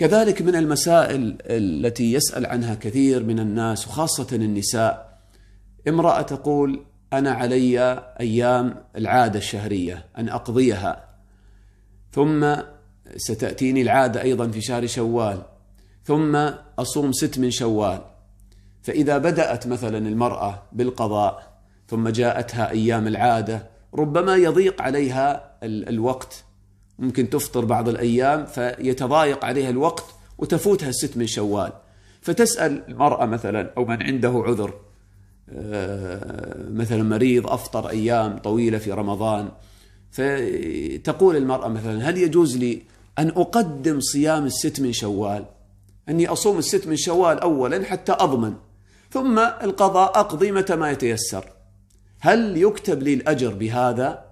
كذلك من المسائل التي يسال عنها كثير من الناس وخاصه النساء امراه تقول انا علي ايام العاده الشهريه ان اقضيها ثم ستاتيني العاده ايضا في شهر شوال ثم اصوم ست من شوال فاذا بدات مثلا المراه بالقضاء ثم جاءتها ايام العاده ربما يضيق عليها الوقت ممكن تفطر بعض الأيام فيتضايق عليها الوقت وتفوتها الست من شوال فتسأل المرأة مثلا أو من عنده عذر آه، مثلا مريض أفطر أيام طويلة في رمضان فتقول المرأة مثلا هل يجوز لي أن أقدم صيام الست من شوال أني أصوم الست من شوال أولا حتى أضمن ثم القضاء أقضي متى ما يتيسر هل يكتب لي الأجر بهذا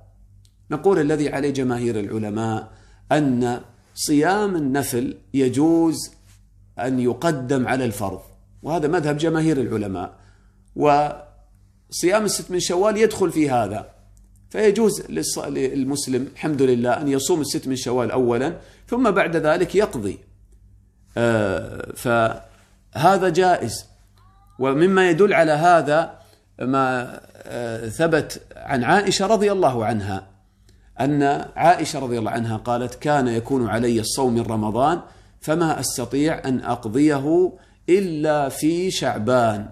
نقول الذي عليه جماهير العلماء أن صيام النفل يجوز أن يقدم على الفرض وهذا مذهب جماهير العلماء وصيام الست من شوال يدخل في هذا فيجوز للمسلم الحمد لله أن يصوم الست من شوال أولا ثم بعد ذلك يقضي آه، فهذا جائز ومما يدل على هذا ما آه، ثبت عن عائشة رضي الله عنها أن عائشة رضي الله عنها قالت كان يكون علي الصوم من رمضان فما أستطيع أن أقضيه إلا في شعبان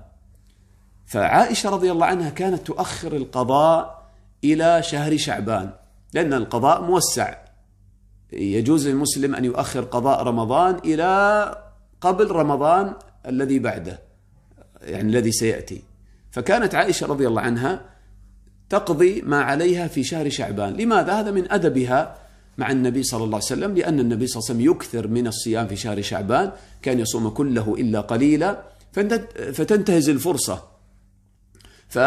فعائشة رضي الله عنها كانت تؤخر القضاء إلى شهر شعبان لأن القضاء موسع يجوز للمسلم أن يؤخر قضاء رمضان إلى قبل رمضان الذي بعده يعني الذي سيأتي فكانت عائشة رضي الله عنها تقضي ما عليها في شهر شعبان لماذا هذا من أدبها مع النبي صلى الله عليه وسلم لأن النبي صلى الله عليه وسلم يكثر من الصيام في شهر شعبان كان يصوم كله إلا قليلا فتنتهز الفرصة ف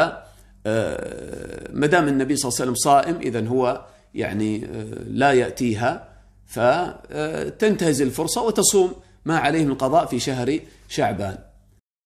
آه، ما دام النبي صلى الله عليه وسلم صائم اذا هو يعني آه، لا ياتيها فتنتهز آه، الفرصه وتصوم ما عليه من قضاء في شهر شعبان